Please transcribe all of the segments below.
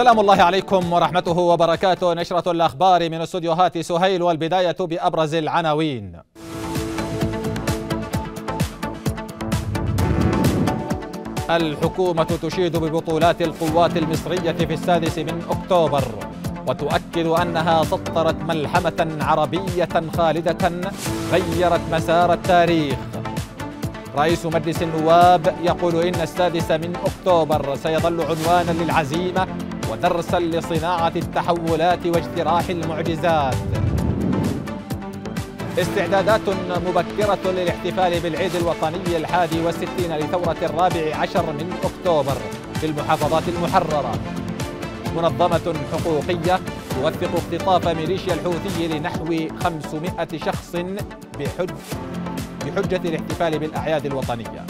السلام الله عليكم ورحمته وبركاته نشرة الأخبار من استوديوهات سهيل والبداية بأبرز العناوين الحكومة تشيد ببطولات القوات المصرية في السادس من أكتوبر وتؤكد أنها سطرت ملحمة عربية خالدة غيرت مسار التاريخ رئيس مجلس النواب يقول إن السادس من أكتوبر سيظل عنوانا للعزيمة ودرسا لصناعة التحولات واجتراح المعجزات استعدادات مبكرة للاحتفال بالعيد الوطني الحادي والستين لثورة الرابع عشر من أكتوبر في المحافظات المحررة منظمة حقوقية توثق اختطاف ميليشيا الحوثي لنحو 500 شخص بحج بحجة الاحتفال بالأعياد الوطنية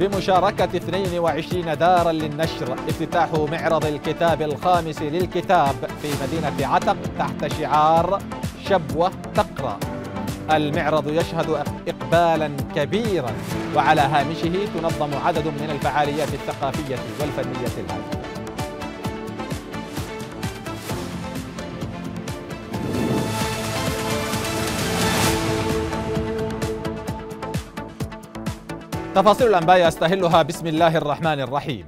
بمشاركة 22 دارا للنشر افتتاح معرض الكتاب الخامس للكتاب في مدينة عتق تحت شعار شبوة تقرأ المعرض يشهد إقبالا كبيرا وعلى هامشه تنظم عدد من الفعاليات الثقافية والفنية الهادئة تفاصيل الأنباء يستهلها بسم الله الرحمن الرحيم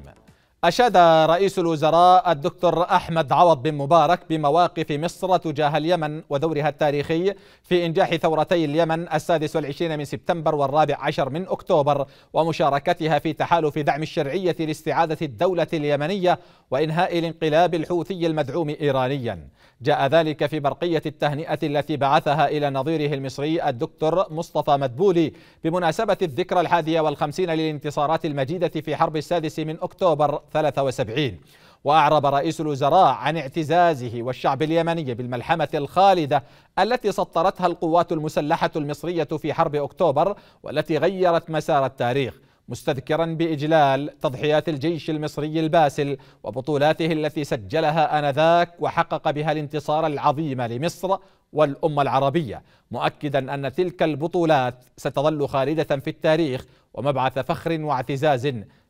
أشاد رئيس الوزراء الدكتور أحمد عوض بن مبارك بمواقف مصر تجاه اليمن ودورها التاريخي في إنجاح ثورتي اليمن السادس والعشرين من سبتمبر والرابع عشر من أكتوبر ومشاركتها في تحالف دعم الشرعية لاستعادة الدولة اليمنية وإنهاء الانقلاب الحوثي المدعوم إيرانيا جاء ذلك في برقية التهنئة التي بعثها إلى نظيره المصري الدكتور مصطفى مدبولي بمناسبة الذكرى الحادية والخمسين للانتصارات المجيدة في حرب السادس من أكتوبر 73 وأعرب رئيس الوزراء عن اعتزازه والشعب اليمني بالملحمة الخالدة التي سطرتها القوات المسلحة المصرية في حرب أكتوبر والتي غيرت مسار التاريخ مستذكرا باجلال تضحيات الجيش المصري الباسل وبطولاته التي سجلها انذاك وحقق بها الانتصار العظيم لمصر والامه العربيه، مؤكدا ان تلك البطولات ستظل خالده في التاريخ ومبعث فخر واعتزاز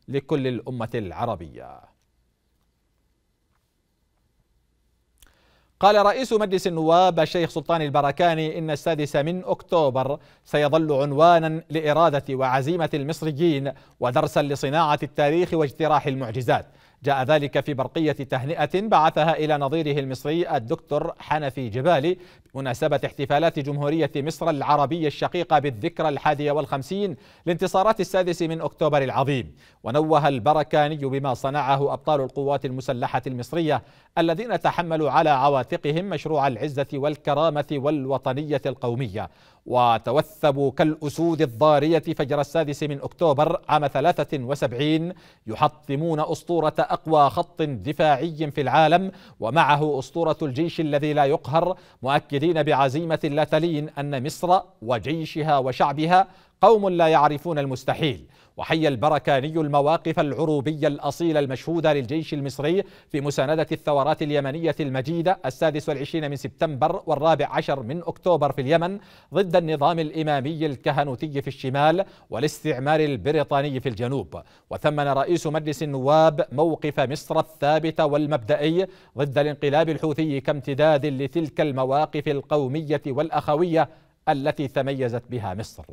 لكل الأمة العربية قال رئيس مجلس النواب الشيخ سلطان البركاني إن السادس من أكتوبر سيظل عنوانا لإرادة وعزيمة المصريين ودرسا لصناعة التاريخ واجتراح المعجزات جاء ذلك في برقية تهنئة بعثها إلى نظيره المصري الدكتور حنفي جبالي مناسبة احتفالات جمهورية مصر العربية الشقيقة بالذكرى الحادية والخمسين لانتصارات السادس من أكتوبر العظيم ونوه البركاني بما صنعه أبطال القوات المسلحة المصرية الذين تحملوا على عواتقهم مشروع العزة والكرامة والوطنية القومية وتوثبوا كالأسود الضارية فجر السادس من أكتوبر عام 73 يحطمون أسطورة أقوى خط دفاعي في العالم ومعه أسطورة الجيش الذي لا يقهر مؤكدين الذين بعزيمة تلين أن مصر وجيشها وشعبها قوم لا يعرفون المستحيل وحي البركاني المواقف العروبية الأصيلة المشهودة للجيش المصري في مساندة الثورات اليمنية المجيدة السادس والعشرين من سبتمبر والرابع عشر من أكتوبر في اليمن ضد النظام الإمامي الكهنوتي في الشمال والاستعمار البريطاني في الجنوب وثمن رئيس مجلس النواب موقف مصر الثابت والمبدئي ضد الانقلاب الحوثي كامتداد لتلك المواقف القومية والأخوية التي تميزت بها مصر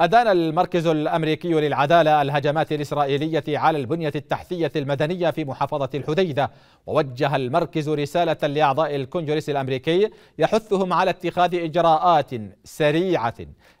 أدان المركز الأمريكي للعدالة الهجمات الإسرائيلية على البنية التحتية المدنية في محافظة الحديدة ووجه المركز رسالة لأعضاء الكونجرس الأمريكي يحثهم على اتخاذ إجراءات سريعة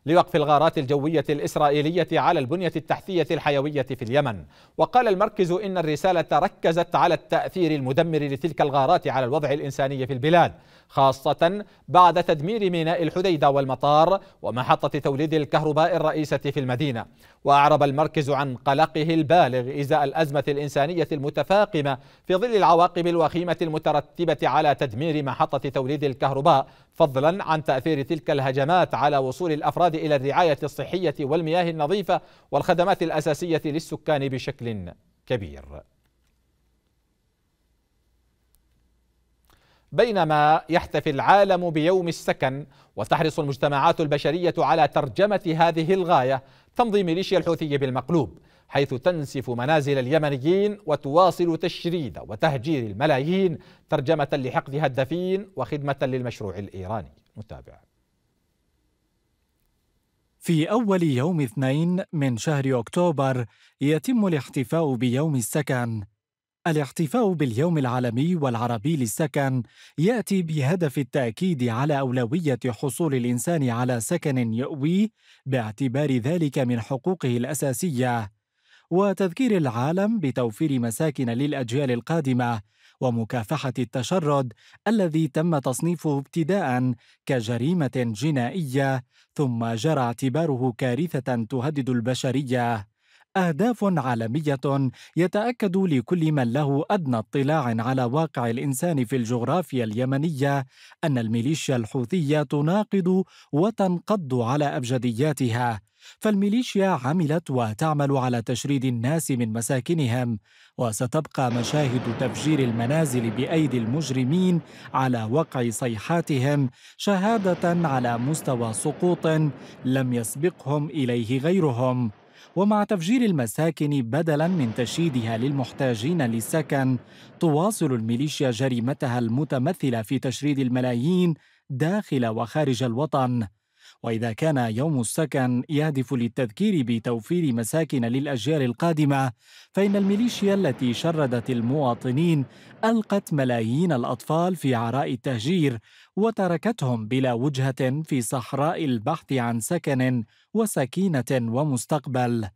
لوقف الغارات الجوية الإسرائيلية على البنية التحتية الحيوية في اليمن وقال المركز إن الرسالة ركزت على التأثير المدمر لتلك الغارات على الوضع الإنساني في البلاد خاصة بعد تدمير ميناء الحديدة والمطار ومحطة توليد الكهرباء الرئيسة في المدينة وأعرب المركز عن قلقه البالغ إزاء الأزمة الإنسانية المتفاقمة في ظل العواقب الوخيمة المترتبة على تدمير محطة توليد الكهرباء فضلا عن تأثير تلك الهجمات على وصول الأفراد إلى الرعاية الصحية والمياه النظيفة والخدمات الأساسية للسكان بشكل كبير بينما يحتفي العالم بيوم السكن وتحرص المجتمعات البشرية على ترجمة هذه الغاية تمضي ميليشيا الحوثي بالمقلوب حيث تنسف منازل اليمنيين وتواصل تشريد وتهجير الملايين ترجمة لحقد الدفين وخدمة للمشروع الإيراني متابع في أول يوم اثنين من شهر أكتوبر يتم الاحتفاء بيوم السكن الاحتفاء باليوم العالمي والعربي للسكن ياتي بهدف التاكيد على اولويه حصول الانسان على سكن يؤويه باعتبار ذلك من حقوقه الاساسيه وتذكير العالم بتوفير مساكن للاجيال القادمه ومكافحه التشرد الذي تم تصنيفه ابتداء كجريمه جنائيه ثم جرى اعتباره كارثه تهدد البشريه أهداف عالمية يتأكد لكل من له أدنى اطلاع على واقع الإنسان في الجغرافيا اليمنية أن الميليشيا الحوثية تناقض وتنقض على أبجدياتها، فالميليشيا عملت وتعمل على تشريد الناس من مساكنهم، وستبقى مشاهد تفجير المنازل بأيدي المجرمين على وقع صيحاتهم شهادة على مستوى سقوط لم يسبقهم إليه غيرهم. ومع تفجير المساكن بدلا من تشييدها للمحتاجين للسكن تواصل الميليشيا جريمتها المتمثله في تشريد الملايين داخل وخارج الوطن وإذا كان يوم السكن يهدف للتذكير بتوفير مساكن للأجيال القادمة فإن الميليشيا التي شردت المواطنين ألقت ملايين الأطفال في عراء التهجير وتركتهم بلا وجهة في صحراء البحث عن سكن وسكينة ومستقبل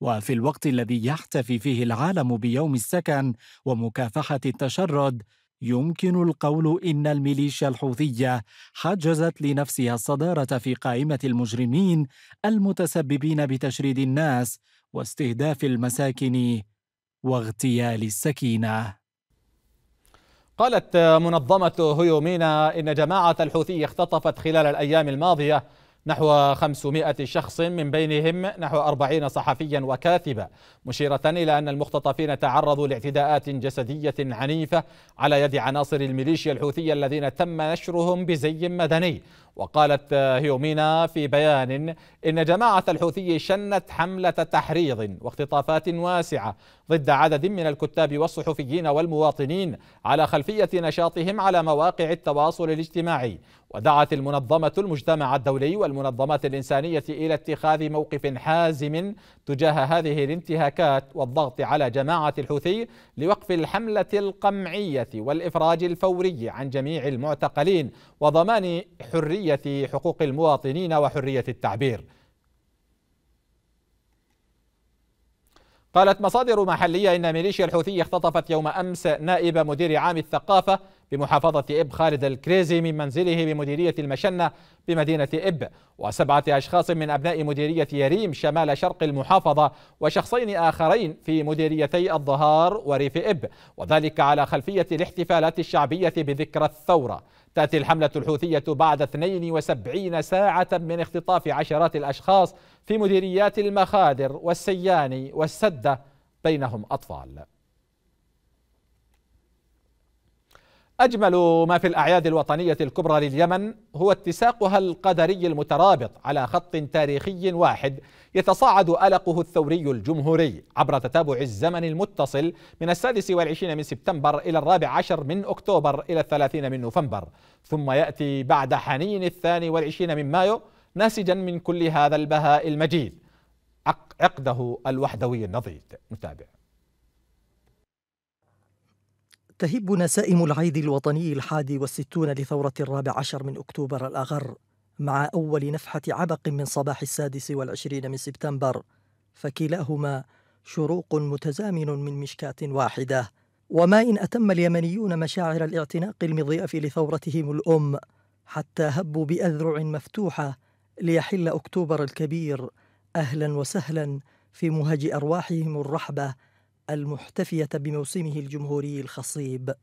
وفي الوقت الذي يحتفي فيه العالم بيوم السكن ومكافحة التشرد يمكن القول إن الميليشيا الحوثية حجزت لنفسها الصدارة في قائمة المجرمين المتسببين بتشريد الناس واستهداف المساكن واغتيال السكينه قالت منظمة هيومينا إن جماعة الحوثي اختطفت خلال الأيام الماضية نحو 500 شخص من بينهم نحو 40 صحفيا وكاتبا مشيرة إلى أن المختطفين تعرضوا لاعتداءات جسدية عنيفة على يد عناصر الميليشيا الحوثية الذين تم نشرهم بزي مدني وقالت هيومينا في بيان إن جماعة الحوثي شنت حملة تحريض واختطافات واسعة ضد عدد من الكتاب والصحفيين والمواطنين على خلفية نشاطهم على مواقع التواصل الاجتماعي ودعت المنظمة المجتمع الدولي والمنظمات الإنسانية إلى اتخاذ موقف حازم تجاه هذه الانتهاكات والضغط على جماعة الحوثي لوقف الحملة القمعية والإفراج الفوري عن جميع المعتقلين وضمان حرية قضية حقوق المواطنين وحرية التعبير قالت مصادر محلية إن ميليشيا الحوثي اختطفت يوم أمس نائب مدير عام الثقافة بمحافظة إب خالد الكريزي من منزله بمديرية المشنة بمدينة إب وسبعة أشخاص من أبناء مديرية يريم شمال شرق المحافظة وشخصين آخرين في مديريتي الظهار وريف إب وذلك على خلفية الاحتفالات الشعبية بذكرى الثورة تأتي الحملة الحوثية بعد 72 ساعة من اختطاف عشرات الأشخاص في مديريات المخادر والسياني والسدة بينهم أطفال أجمل ما في الأعياد الوطنية الكبرى لليمن هو اتساقها القدري المترابط على خط تاريخي واحد يتصاعد ألقه الثوري الجمهوري عبر تتابع الزمن المتصل من السادس والعشرين من سبتمبر إلى الرابع عشر من أكتوبر إلى الثلاثين من نوفمبر ثم يأتي بعد حنين الثاني والعشرين من مايو ناسجا من كل هذا البهاء المجيد عقده الوحدوي النضيد متابع تهب نسائم العيد الوطني الحادي والستون لثورة الرابع عشر من أكتوبر الأغر مع أول نفحة عبق من صباح السادس والعشرين من سبتمبر فكلاهما شروق متزامن من مشكاة واحدة وما إن أتم اليمنيون مشاعر الاعتناق المضيئة لثورتهم الأم حتى هبوا بأذرع مفتوحة ليحل أكتوبر الكبير أهلا وسهلا في مهج أرواحهم الرحبة المحتفية بموسمه الجمهوري الخصيب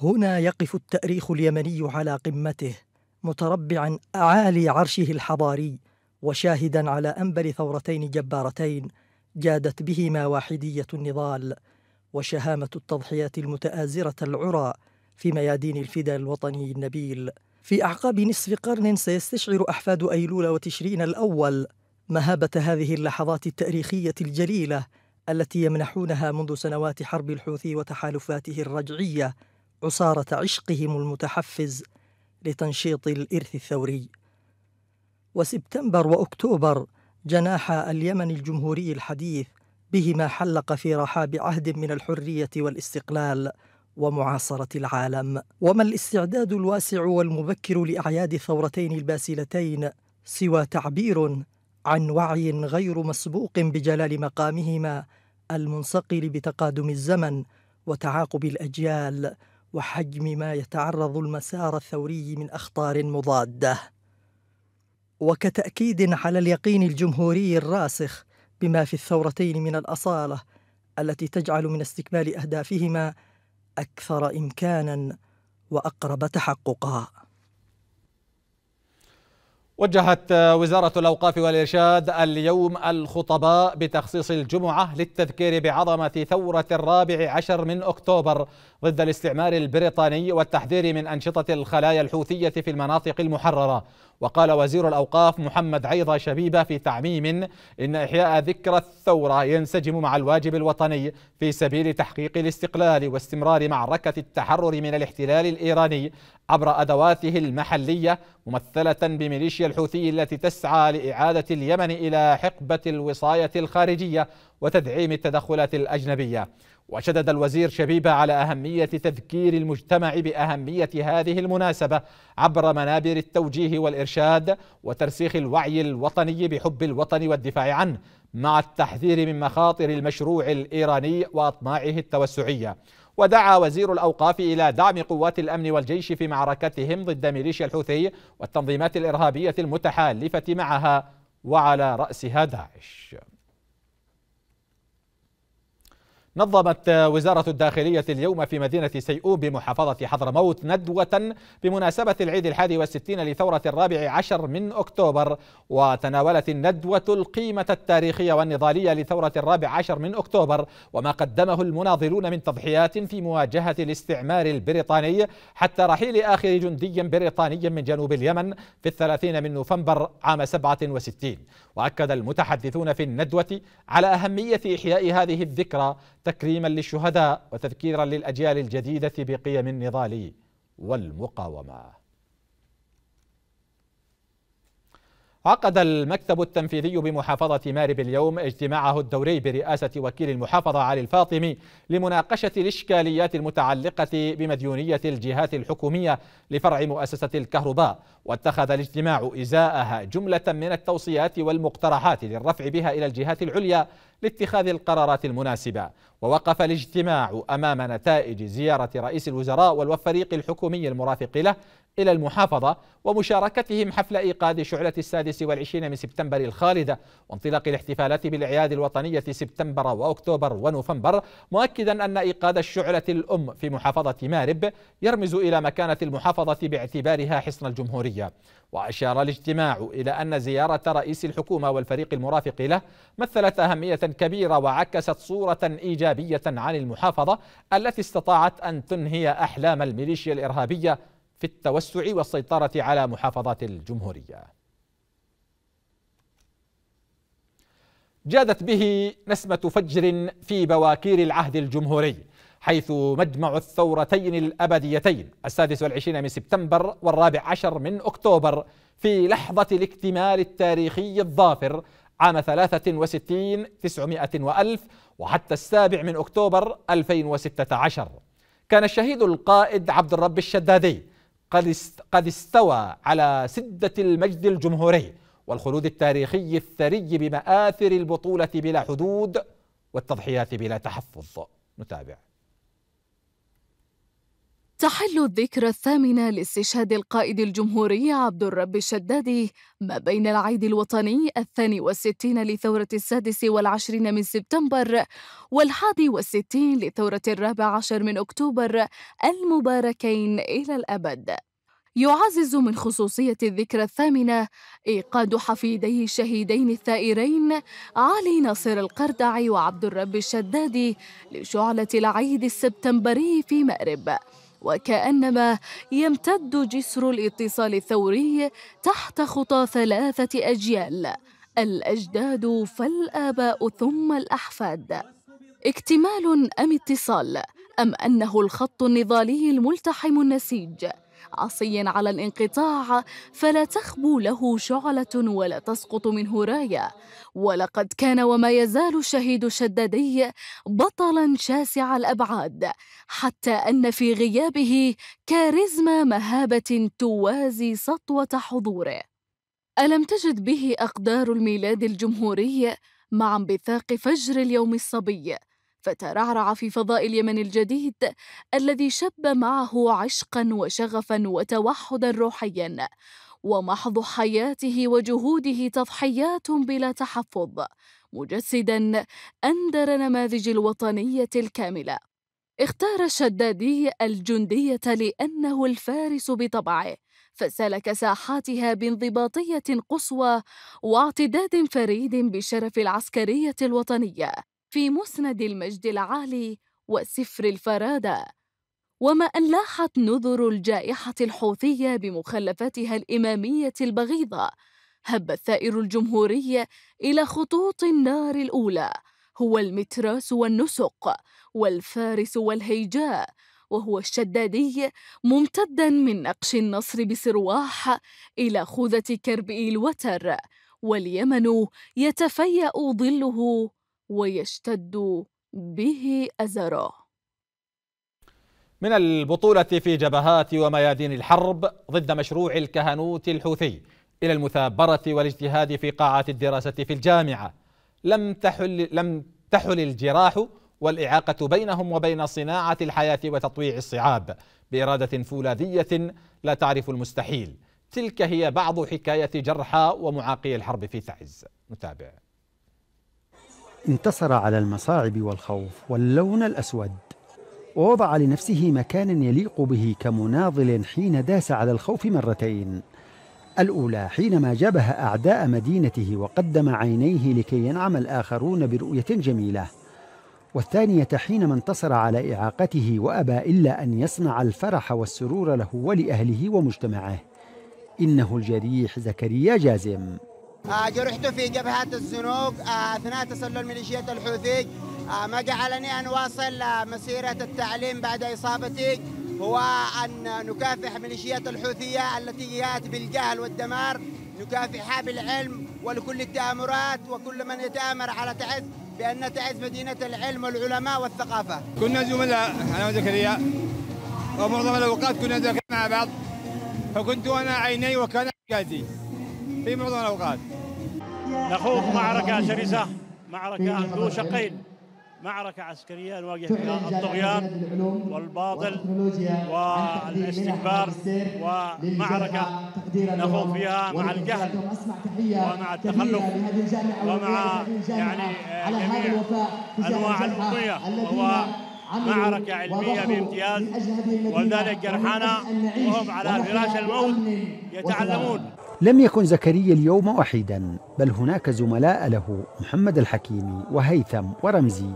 هنا يقف التأريخ اليمني على قمته متربعا أعالي عرشه الحضاري وشاهدا على أنبل ثورتين جبارتين جادت بهما واحدية النضال وشهامة التضحيات المتآزرة العرى في ميادين الفداء الوطني النبيل في أعقاب نصف قرن سيستشعر أحفاد أيلول وتشرين الأول مهابة هذه اللحظات التاريخية الجليلة التي يمنحونها منذ سنوات حرب الحوثي وتحالفاته الرجعيه عصاره عشقهم المتحفز لتنشيط الارث الثوري وسبتمبر واكتوبر جناح اليمن الجمهوري الحديث بهما حلق في رحاب عهد من الحريه والاستقلال ومعاصره العالم وما الاستعداد الواسع والمبكر لاعياد الثورتين الباسلتين سوى تعبير عن وعي غير مسبوق بجلال مقامهما المنصقل بتقادم الزمن وتعاقب الاجيال وحجم ما يتعرض المسار الثوري من اخطار مضاده وكتاكيد على اليقين الجمهوري الراسخ بما في الثورتين من الاصاله التي تجعل من استكمال اهدافهما اكثر امكانا واقرب تحققا وجهت آه، وزارة الأوقاف والإرشاد اليوم الخطباء بتخصيص الجمعة للتذكير بعظمة ثورة الرابع عشر من أكتوبر ضد الاستعمار البريطاني والتحذير من أنشطة الخلايا الحوثية في المناطق المحررة وقال وزير الأوقاف محمد عيضة شبيبة في تعميم إن إحياء ذكرى الثورة ينسجم مع الواجب الوطني في سبيل تحقيق الاستقلال واستمرار معركة التحرر من الاحتلال الإيراني عبر أدواته المحلية ممثلة بميليشيا الحوثي التي تسعى لإعادة اليمن إلى حقبة الوصاية الخارجية وتدعيم التدخلات الأجنبية وشدد الوزير شبيبة على أهمية تذكير المجتمع بأهمية هذه المناسبة عبر منابر التوجيه والإرشاد وترسيخ الوعي الوطني بحب الوطن والدفاع عنه مع التحذير من مخاطر المشروع الإيراني وأطماعه التوسعية ودعا وزير الأوقاف إلى دعم قوات الأمن والجيش في معركتهم ضد ميليشيا الحوثي والتنظيمات الإرهابية المتحالفة معها وعلى رأسها داعش نظمت وزارة الداخلية اليوم في مدينة سيئوم بمحافظة حضرموت ندوة بمناسبة العيد الحادي والستين لثورة الرابع عشر من أكتوبر وتناولت الندوة القيمة التاريخية والنضالية لثورة الرابع عشر من أكتوبر وما قدمه المناضلون من تضحيات في مواجهة الاستعمار البريطاني حتى رحيل آخر جندي بريطاني من جنوب اليمن في الثلاثين من نوفمبر عام سبعة وستين وأكد المتحدثون في الندوة على أهمية إحياء هذه الذكرى تكريما للشهداء وتذكيرا للاجيال الجديده بقيم النضال والمقاومه عقد المكتب التنفيذي بمحافظة مارب اليوم اجتماعه الدوري برئاسة وكيل المحافظة علي الفاطمي لمناقشة الإشكاليات المتعلقة بمديونية الجهات الحكومية لفرع مؤسسة الكهرباء واتخذ الاجتماع إزاءها جملة من التوصيات والمقترحات للرفع بها إلى الجهات العليا لاتخاذ القرارات المناسبة ووقف الاجتماع أمام نتائج زيارة رئيس الوزراء والفريق الحكومي المرافق له إلى المحافظة ومشاركتهم حفل إيقاد شعلة السادس والعشرين من سبتمبر الخالدة وانطلاق الاحتفالات بالأعياد الوطنية سبتمبر وأكتوبر ونوفمبر مؤكدا أن إيقاد الشعلة الأم في محافظة مارب يرمز إلى مكانة المحافظة باعتبارها حصن الجمهورية وأشار الاجتماع إلى أن زيارة رئيس الحكومة والفريق المرافق له مثلت أهمية كبيرة وعكست صورة إيجابية عن المحافظة التي استطاعت أن تنهي أحلام الميليشيا الإرهابية في التوسع والسيطرة على محافظات الجمهورية. جادت به نسمة فجر في بواكير العهد الجمهوري حيث مجمع الثورتين الأبديتين السادس والعشرين من سبتمبر والرابع عشر من أكتوبر في لحظة الاكتمال التاريخي الظافر عام 63 900 وألف وحتى السابع من أكتوبر 2016 كان الشهيد القائد عبد الرب الشدادي قد استوى على سدة المجد الجمهوري والخلود التاريخي الثري بمآثر البطولة بلا حدود والتضحيات بلا تحفظ نتابع تحل الذكرى الثامنة لاستشهاد القائد الجمهوري عبد الرب الشدادي ما بين العيد الوطني الثاني والستين لثورة السادس والعشرين من سبتمبر والحادي والستين لثورة الرابع عشر من أكتوبر المباركين إلى الأبد يعزز من خصوصية الذكرى الثامنة إيقاد حفيدي الشهيدين الثائرين علي ناصر القردعي وعبد الرب الشدادي لشعلة العيد السبتمبري في مأرب وكأنما يمتد جسر الاتصال الثوري تحت خطى ثلاثة أجيال الأجداد فالآباء ثم الأحفاد اكتمال أم اتصال أم أنه الخط النضالي الملتحم النسيج عصيا على الانقطاع فلا تخبو له شعلة ولا تسقط منه راية ولقد كان وما يزال الشهيد الشدادي بطلا شاسع الأبعاد حتى أن في غيابه كاريزما مهابة توازي سطوة حضوره ألم تجد به أقدار الميلاد الجمهوري مع انبثاق فجر اليوم الصبي فترعرع في فضاء اليمن الجديد الذي شب معه عشقا وشغفا وتوحدا روحيا ومحض حياته وجهوده تضحيات بلا تحفظ مجسدا أندر نماذج الوطنية الكاملة اختار الشدادي الجندية لأنه الفارس بطبعه فسلك ساحاتها بانضباطية قصوى واعتداد فريد بشرف العسكرية الوطنية في مسند المجد العالي وسفر الفرادة وما أن لاحت نذر الجائحة الحوثية بمخلفاتها الإمامية البغيضة هب الثائر الجمهوري إلى خطوط النار الأولى هو المتراس والنسق والفارس والهيجاء وهو الشدادي ممتدا من نقش النصر بسرواح إلى خوذة كرب الوتر واليمن يتفيأ ظله ويشتد به أزره من البطولة في جبهات وميادين الحرب ضد مشروع الكهنوت الحوثي إلى المثابرة والاجتهاد في قاعات الدراسة في الجامعة لم تحل, لم تحل الجراح والإعاقة بينهم وبين صناعة الحياة وتطويع الصعاب بإرادة فولاذية لا تعرف المستحيل تلك هي بعض حكاية جرحى ومعاقي الحرب في تعز نتابع انتصر على المصاعب والخوف واللون الأسود ووضع لنفسه مكانا يليق به كمناضل حين داس على الخوف مرتين الأولى حينما جابه أعداء مدينته وقدم عينيه لكي ينعم الآخرون برؤية جميلة والثانية حينما انتصر على إعاقته وأبى إلا أن يصنع الفرح والسرور له ولأهله ومجتمعه إنه الجريح زكريا جازم آه، جرحت في جبهة الزنوق آه، أثناء تسلل ميليشيات الحوثي آه، ما جعلني أن واصل مسيرة التعليم بعد إصابتي هو أن نكافح ميليشيات الحوثية التي جاءت بالجهل والدمار نكافحها بالعلم ولكل التآمرات وكل من يتآمر على تعز بأن تعز مدينة العلم والعلماء والثقافة كنا زملاء أنا وزكريا ومعظم الأوقات كنا داخلين مع بعض فكنت أنا عيني وكان حجازي في معظم الأوقات نخوض معركة شرسة معركة ذو شقين معركة عسكرية نواجه فيها الطغيان والباطل والاستكبار ومعركة نخوض فيها مع الجهل ومع التخلف ومع يعني آه، جميع أنواع الأمية وهو معركة علمية بامتياز ولذلك جرحانا وهم على فراش الموت يتعلمون لم يكن زكريا اليوم وحيدا بل هناك زملاء له محمد الحكيمي وهيثم ورمزي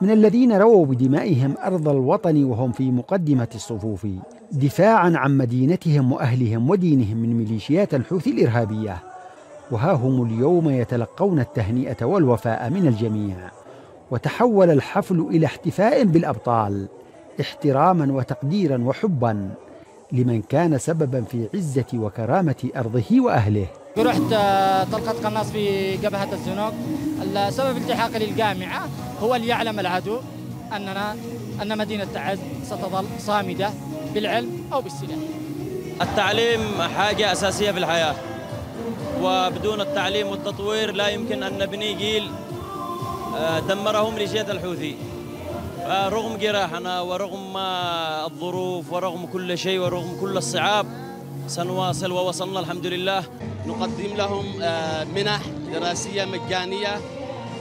من الذين رووا بدمائهم أرض الوطن وهم في مقدمة الصفوف دفاعا عن مدينتهم وأهلهم ودينهم من ميليشيات الحوثي الإرهابية وها هم اليوم يتلقون التهنئة والوفاء من الجميع وتحول الحفل إلى احتفاء بالأبطال احتراما وتقديرا وحبا لمن كان سببا في عزة وكرامة أرضه وأهله رحت طلقة قناص في جبهة الزنوق سبب التحاقي للجامعة هو ليعلم العدو أننا أن مدينة تعز ستظل صامدة بالعلم أو بالسلاح التعليم حاجة أساسية في الحياة وبدون التعليم والتطوير لا يمكن أن نبني جيل آه، دمرهم ميليشيات الحوثي رغم جراحنا ورغم الظروف ورغم كل شيء ورغم كل الصعاب سنواصل ووصلنا الحمد لله نقدم لهم آه، منح دراسية مجانية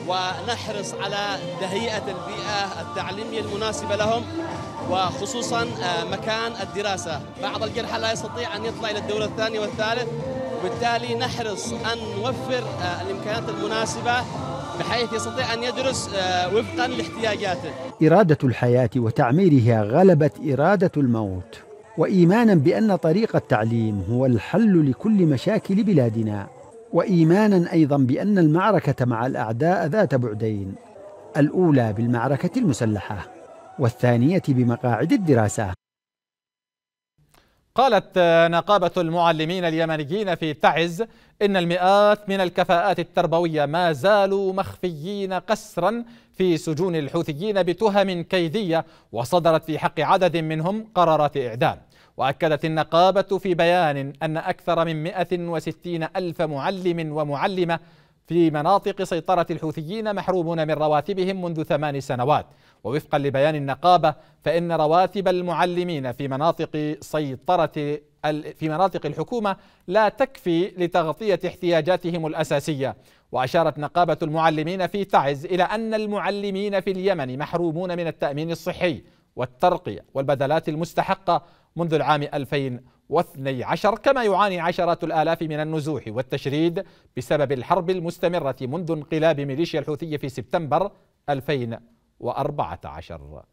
ونحرص على تهيئة البيئة التعليمية المناسبة لهم وخصوصا آه، مكان الدراسة بعض الجرحى لا يستطيع أن يطلع إلى الدور الثاني والثالث وبالتالي نحرص أن نوفر آه، الإمكانات المناسبة بحيث يستطيع أن يدرس آه، وفقا لاحتياجاته إرادة الحياة وتعميرها غلبت إرادة الموت وإيمانا بأن طريق التعليم هو الحل لكل مشاكل بلادنا وإيمانا أيضا بأن المعركة مع الأعداء ذات بعدين الأولى بالمعركة المسلحة والثانية بمقاعد الدراسة قالت نقابة المعلمين اليمنيين في تعز إن المئات من الكفاءات التربوية ما زالوا مخفيين قسرا في سجون الحوثيين بتهم كيدية وصدرت في حق عدد منهم قرارات إعدام وأكدت النقابة في بيان أن أكثر من 160 ألف معلم ومعلمة في مناطق سيطرة الحوثيين محرومون من رواتبهم منذ ثمان سنوات ووفقا لبيان النقابة فإن رواتب المعلمين في مناطق سيطرة في مناطق الحكومة لا تكفي لتغطية احتياجاتهم الأساسية وأشارت نقابة المعلمين في تعز إلى أن المعلمين في اليمن محرومون من التأمين الصحي والترقية والبدلات المستحقة منذ العام 2012 كما يعاني عشرات الآلاف من النزوح والتشريد بسبب الحرب المستمرة منذ انقلاب ميليشيا الحوثية في سبتمبر 2012 وأربعة عشر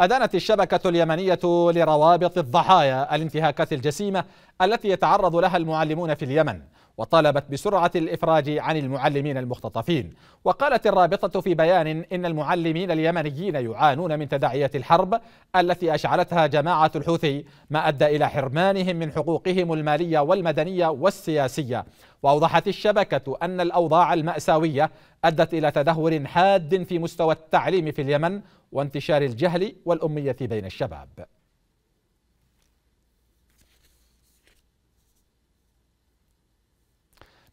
أدانت الشبكة اليمنية لروابط الضحايا الانتهاكات الجسيمة التي يتعرض لها المعلمون في اليمن وطالبت بسرعة الإفراج عن المعلمين المختطفين وقالت الرابطة في بيان إن المعلمين اليمنيين يعانون من تداعيات الحرب التي أشعلتها جماعة الحوثي ما أدى إلى حرمانهم من حقوقهم المالية والمدنية والسياسية وأوضحت الشبكة أن الأوضاع المأساوية أدت إلى تدهور حاد في مستوى التعليم في اليمن وانتشار الجهل والأمية بين الشباب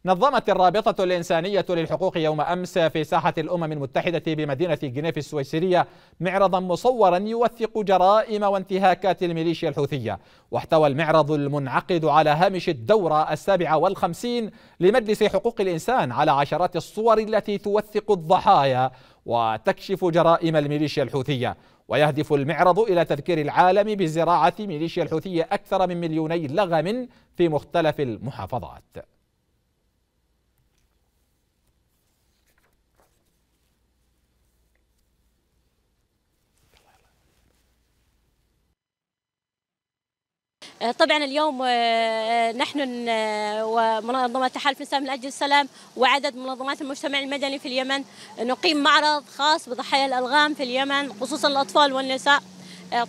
نظمت الرابطة الإنسانية للحقوق يوم أمس في ساحة الأمم المتحدة بمدينة جنيف السويسرية معرضا مصورا يوثق جرائم وانتهاكات الميليشيا الحوثية واحتوى المعرض المنعقد على هامش الدورة السابعة والخمسين لمجلس حقوق الإنسان على عشرات الصور التي توثق الضحايا وتكشف جرائم الميليشيا الحوثية ويهدف المعرض إلى تذكير العالم بزراعة ميليشيا الحوثية أكثر من مليوني لغم في مختلف المحافظات آه، طبعا اليوم آه، آه، نحن ومنظمة تحالف نسام من أجل السلام وعدد منظمات المجتمع المدني في اليمن نقيم معرض خاص بضحايا الألغام في اليمن خصوصا الأطفال والنساء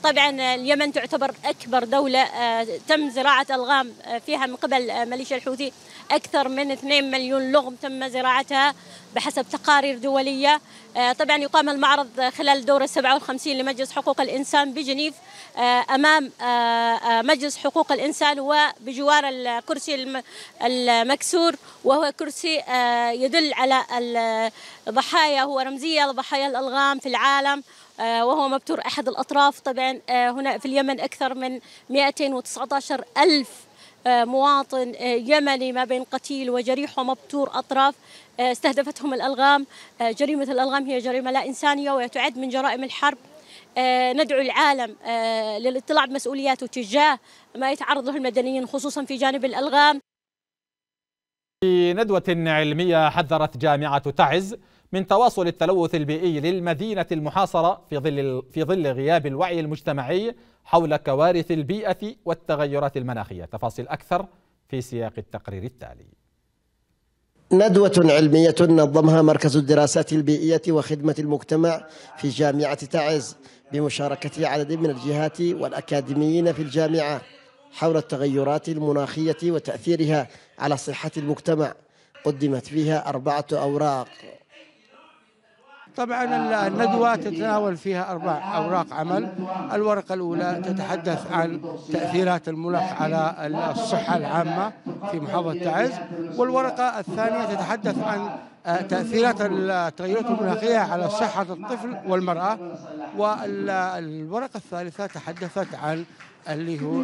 طبعا اليمن تعتبر أكبر دولة تم زراعة ألغام فيها من قبل ميليشيا الحوثي أكثر من 2 مليون لغم تم زراعتها بحسب تقارير دولية آه، طبعا يقام المعرض خلال الدورة 57 لمجلس حقوق الإنسان بجنيف آه، أمام آه، مجلس حقوق الإنسان وبجوار الكرسي المكسور وهو كرسي يدل على الضحايا هو رمزية لضحايا الألغام في العالم وهو مبتور أحد الأطراف طبعا هنا في اليمن أكثر من 219 ألف آه، مواطن آه، يمني ما بين قتيل وجريح ومبتور أطراف آه، استهدفتهم الألغام جريمة الألغام هي جريمة لا إنسانية وتعد من جرائم الحرب ندعو العالم للاطلاع بمسؤولياته تجاه ما يتعرض له المدنيين خصوصا في جانب الألغام في ندوة علمية حذرت جامعة تعز من تواصل التلوث البيئي للمدينة المحاصرة في ظل في ظل غياب الوعي المجتمعي حول كوارث البيئة والتغيرات المناخية، تفاصيل أكثر في سياق التقرير التالي. ندوة علمية نظمها مركز الدراسات البيئية وخدمة المجتمع في جامعة تعز بمشاركة عدد من الجهات والأكاديميين في الجامعة حول التغيرات المناخية وتأثيرها على صحة المجتمع قدمت فيها أربعة أوراق طبعا آه، الندوة تتناول فيها أربع أوراق عمل الورقة الأولى تتحدث عن تأثيرات الملح على الصحة العامة في محافظة تعز والورقة الثانية تتحدث عن آه، تأثيرات التغيرات المناخية على صحة الطفل والمرأة والورقة الثالثة تحدثت عن اللي هو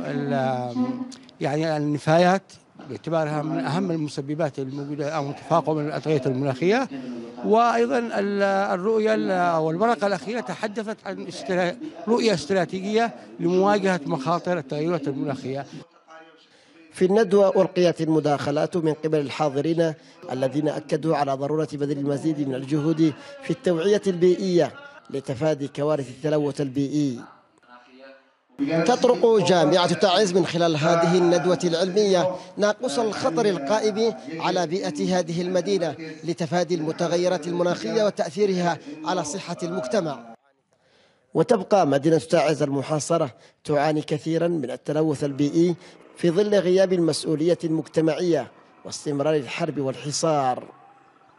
يعني النفايات باعتبارها من اهم المسببات الموجوده او تفاقم الادويه المناخيه وايضا الرؤيه او الورقه الاخيره تحدثت عن رؤيه استراتيجيه لمواجهه مخاطر التغيرات المناخيه. في الندوة ألقيت المداخلات من قبل الحاضرين الذين أكدوا على ضرورة بذل المزيد من الجهود في التوعية البيئية لتفادي كوارث التلوث البيئي تطرق جامعة تعز من خلال هذه الندوة العلمية ناقوس الخطر القائم على بيئة هذه المدينة لتفادي المتغيرات المناخية وتأثيرها على صحة المجتمع وتبقى مدينة تعز المحاصرة تعاني كثيرا من التلوث البيئي في ظل غياب المسؤولية المجتمعية واستمرار الحرب والحصار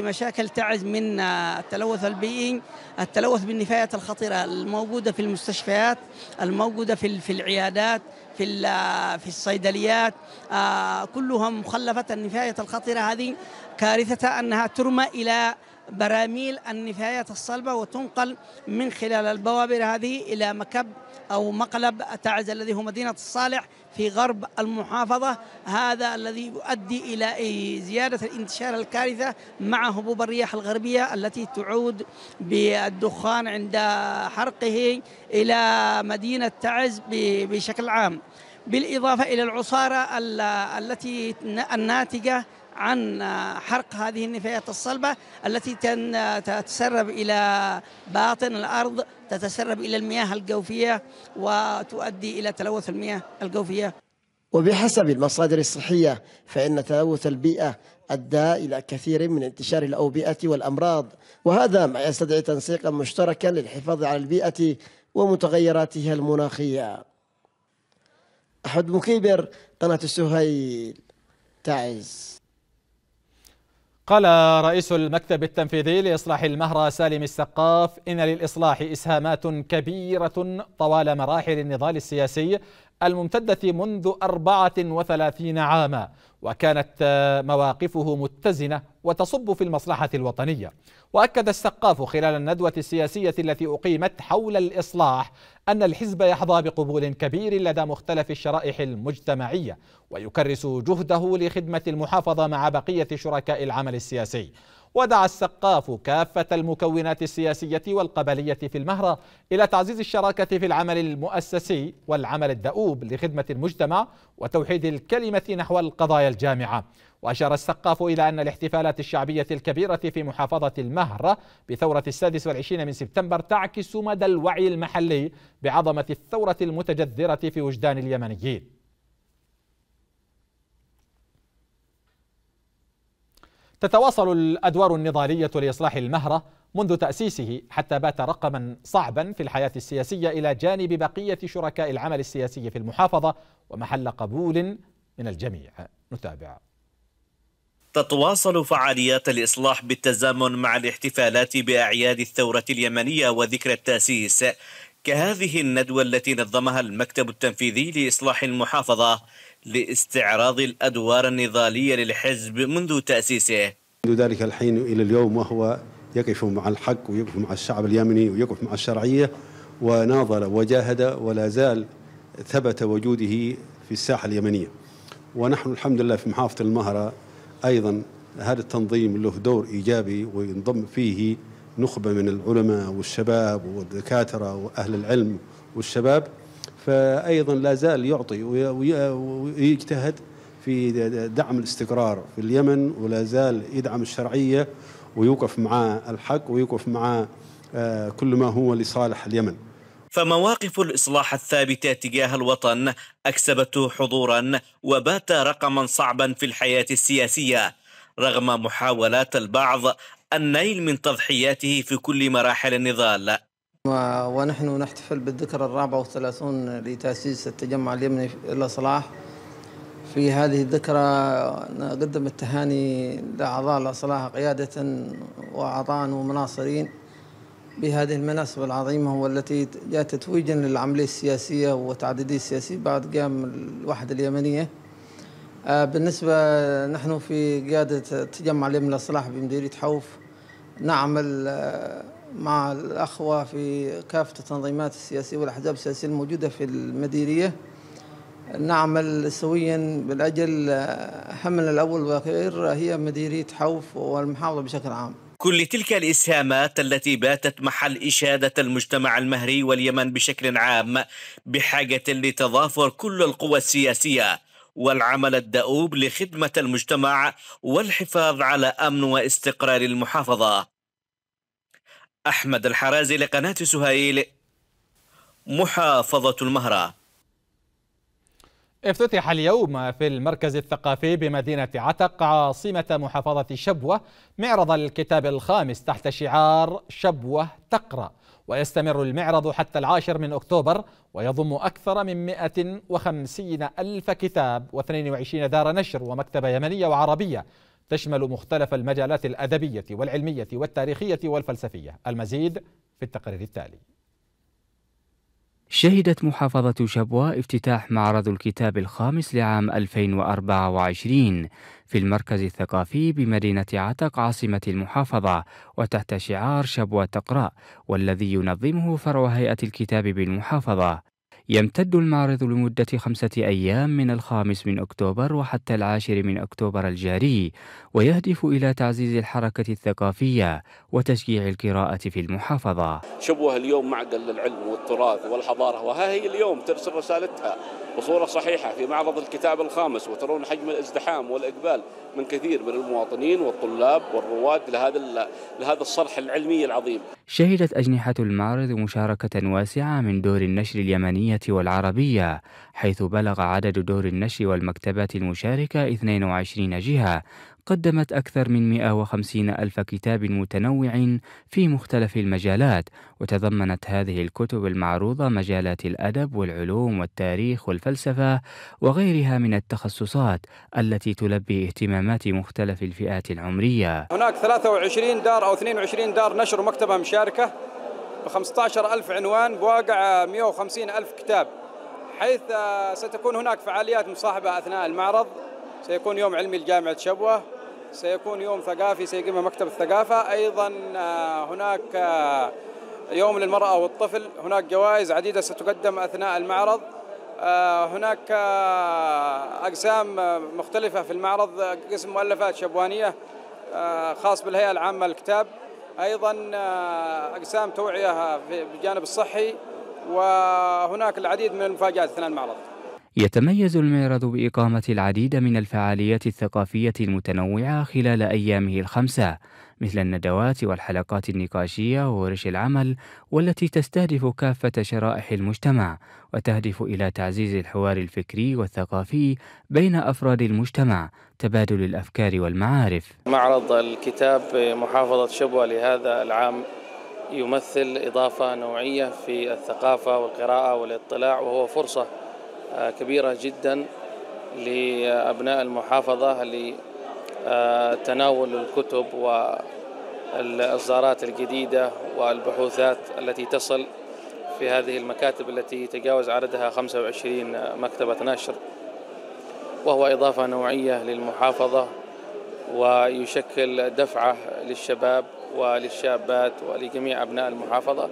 مشاكل تعز من آه، التلوث البيئي التلوث بالنفايات الخطيرة الموجودة في المستشفيات الموجودة في العيادات في آه، في الصيدليات آه، كلها مخلفة النفايات الخطيرة هذه كارثة أنها ترمى إلى براميل النفايات الصلبة وتنقل من خلال البوابر هذه إلى مكب أو مقلب تعز الذي هو مدينة الصالح في غرب المحافظة هذا الذي يؤدي إلى زيادة الانتشار الكارثة مع هبوب الرياح الغربية التي تعود بالدخان عند حرقه إلى مدينة تعز بشكل عام بالإضافة إلى العصارة التي الناتجة عن حرق هذه النفايات الصلبة التي تتسرب إلى باطن الأرض تتسرب إلى المياه الجوفية وتؤدي إلى تلوث المياه الجوفية وبحسب المصادر الصحية فإن تلوث البيئة أدى إلى كثير من انتشار الأوبئة والأمراض وهذا ما يستدعي تنسيقا مشتركا للحفاظ على البيئة ومتغيراتها المناخية أحد مكيبر قناة السهيل تعز قال رئيس المكتب التنفيذي لإصلاح المهرة سالم السقاف إن للإصلاح إسهامات كبيرة طوال مراحل النضال السياسي الممتدة منذ 34 عاما وكانت آه، مواقفه متزنة وتصب في المصلحة الوطنية وأكد السقاف خلال الندوة السياسية التي أقيمت حول الإصلاح أن الحزب يحظى بقبول كبير لدى مختلف الشرائح المجتمعية ويكرس جهده لخدمة المحافظة مع بقية شركاء العمل السياسي ودعا السقاف كافة المكونات السياسية والقبلية في المهرة إلى تعزيز الشراكة في العمل المؤسسي والعمل الدؤوب لخدمة المجتمع وتوحيد الكلمة نحو القضايا الجامعة وأشار السقاف إلى أن الاحتفالات الشعبية الكبيرة في محافظة المهرة بثورة السادس والعشرين من سبتمبر تعكس مدى الوعي المحلي بعظمة الثورة المتجذرة في وجدان اليمنيين تتواصل الأدوار النضالية لإصلاح المهرة منذ تأسيسه حتى بات رقما صعبا في الحياة السياسية إلى جانب بقية شركاء العمل السياسي في المحافظة ومحل قبول من الجميع نتابع تتواصل فعاليات الإصلاح بالتزامن مع الاحتفالات بأعياد الثورة اليمنية وذكرى التأسيس كهذه الندوة التي نظمها المكتب التنفيذي لإصلاح المحافظة لاستعراض الأدوار النضالية للحزب منذ تأسيسه منذ ذلك الحين إلى اليوم وهو يقف مع الحق ويقف مع الشعب اليمني ويقف مع الشرعية وناضل وجاهد ولا زال ثبت وجوده في الساحة اليمنية ونحن الحمد لله في محافظة المهرة أيضا هذا التنظيم له دور إيجابي وينضم فيه نخبة من العلماء والشباب والدكاترة وأهل العلم والشباب فأيضا لا زال يعطي ويجتهد في دعم الاستقرار في اليمن ولا زال يدعم الشرعية ويوقف مع الحق ويوقف مع آه، كل ما هو لصالح اليمن فمواقف الإصلاح الثابتة تجاه الوطن أكسبته حضورا وبات رقما صعبا في الحياة السياسية رغم محاولات البعض النيل من تضحياته في كل مراحل النضال ونحن نحتفل بالذكرى الرابعة والثلاثون لتأسيس التجمع اليمني للإصلاح في هذه الذكرى نقدم التهاني لأعضاء الإصلاح قيادة وأعضاء ومناصرين بهذه المناسبة العظيمة والتي جاءت تتويجا للعملية السياسية والتعددية السياسية بعد قيام الوحدة اليمنية آه، بالنسبة نحن في قيادة التجمع اليمني للإصلاح بمديرية حوف نعمل آه، مع الأخوة في كافة التنظيمات السياسية والأحزاب السياسية الموجودة في المديرية نعمل سويا بالأجل همنا الأول والأخير هي مديرية حوف والمحافظة بشكل عام كل تلك الإسهامات التي باتت محل إشادة المجتمع المهري واليمن بشكل عام بحاجة لتضافر كل القوى السياسية والعمل الدؤوب لخدمة المجتمع والحفاظ على أمن واستقرار المحافظة أحمد الحرازي لقناة سهيل محافظة المهرة افتتح اليوم في المركز الثقافي بمدينة عتق عاصمة محافظة شبوة معرض الكتاب الخامس تحت شعار شبوة تقرأ ويستمر المعرض حتى العاشر من أكتوبر ويضم أكثر من 150 ألف كتاب و22 دار نشر ومكتبة يمنية وعربية تشمل مختلف المجالات الأدبية والعلمية والتاريخية والفلسفية المزيد في التقرير التالي شهدت محافظة شبوة افتتاح معرض الكتاب الخامس لعام 2024 في المركز الثقافي بمدينة عتق عاصمة المحافظة وتحت شعار شبوة تقرأ والذي ينظمه فرع هيئة الكتاب بالمحافظة يمتد المعرض لمدة خمسة أيام من الخامس من أكتوبر وحتى العاشر من أكتوبر الجاري ويهدف إلى تعزيز الحركة الثقافية وتشجيع القراءة في المحافظة شبوه اليوم معدل للعلم والتراث والحضارة وها هي اليوم ترسل رسالتها بصورة صحيحة في معرض الكتاب الخامس وترون حجم الازدحام والإقبال من كثير من المواطنين والطلاب والرواد لهذا لهذا الصرح العلمي العظيم شهدت أجنحة المعرض مشاركة واسعة من دور النشر اليمنية والعربية حيث بلغ عدد دور النشر والمكتبات المشاركة 22 جهة قدمت أكثر من 150 ألف كتاب متنوع في مختلف المجالات وتضمنت هذه الكتب المعروضة مجالات الأدب والعلوم والتاريخ والفلسفة وغيرها من التخصصات التي تلبي اهتمامات مختلف الفئات العمرية هناك 23 دار أو 22 دار نشر مكتبة مشاركة ب 15 ألف عنوان بواقع 150 ألف كتاب حيث ستكون هناك فعاليات مصاحبة أثناء المعرض سيكون يوم علمي لجامعة شبوة سيكون يوم ثقافي سيقيمه مكتب الثقافة أيضا آه، هناك آه، يوم للمرأة والطفل هناك جوائز عديدة ستقدم أثناء المعرض آه، هناك أقسام مختلفة في المعرض قسم مؤلفات شبوانية خاص بالهيئة العامة للكتاب أيضا أقسام توعية بجانب الصحي وهناك العديد من المفاجآت أثناء المعرض يتميز المعرض بإقامة العديد من الفعاليات الثقافية المتنوعة خلال أيامه الخمسة مثل الندوات والحلقات النقاشية وورش العمل والتي تستهدف كافة شرائح المجتمع وتهدف إلى تعزيز الحوار الفكري والثقافي بين أفراد المجتمع تبادل الأفكار والمعارف معرض الكتاب محافظة شبوة لهذا العام يمثل إضافة نوعية في الثقافة والقراءة والاطلاع وهو فرصة كبيرة جدا لأبناء المحافظة لتناول الكتب والإصدارات الجديدة والبحوثات التي تصل في هذه المكاتب التي تجاوز عددها 25 مكتبة نشر وهو إضافة نوعية للمحافظة ويشكل دفعة للشباب وللشابات ولجميع أبناء المحافظة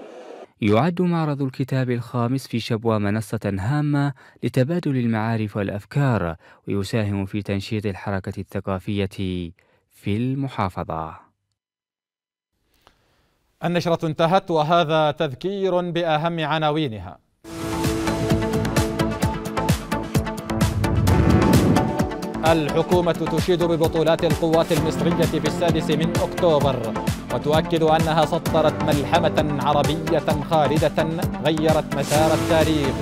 يعد معرض الكتاب الخامس في شبوة منصة هامة لتبادل المعارف والأفكار ويساهم في تنشيط الحركة الثقافية في المحافظة. النشرة انتهت وهذا تذكير بأهم عناوينها. الحكومة تشيد ببطولات القوات المصرية في السادس من أكتوبر وتؤكد أنها سطرت ملحمة عربية خالدة غيرت مسار التاريخ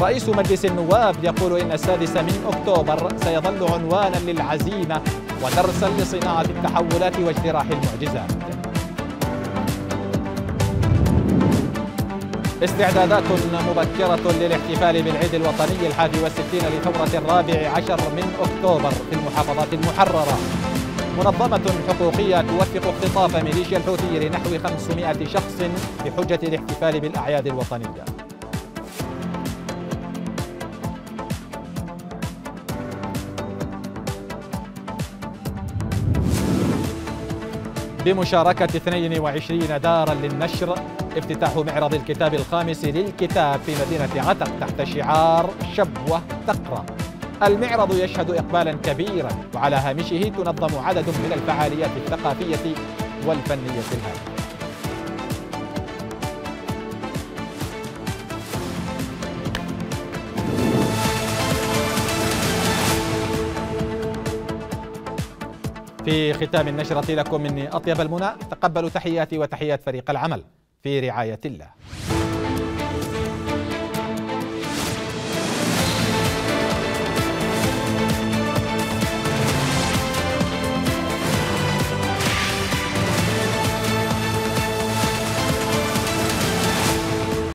رئيس مجلس النواب يقول إن السادس من أكتوبر سيظل عنوانا للعزيمة ودرسا لصناعة التحولات واجتراح المعجزات استعدادات مبكرة للاحتفال بالعيد الوطني الحادي والستين لثورة الرابع عشر من أكتوبر في المحافظات المحررة منظمة حقوقية توثق اختطاف ميليشيا الحوثي لنحو 500 شخص بحجة الاحتفال بالأعياد الوطنية بمشاركة 22 دارا للنشر افتتاح معرض الكتاب الخامس للكتاب في مدينة عتق تحت شعار شبوة تقرأ المعرض يشهد إقبالا كبيرا وعلى هامشه تنظم عدد من الفعاليات الثقافية والفنية الهامة في ختام النشرة لكم مني أطيب المنى تقبلوا تحياتي وتحيات فريق العمل في رعاية الله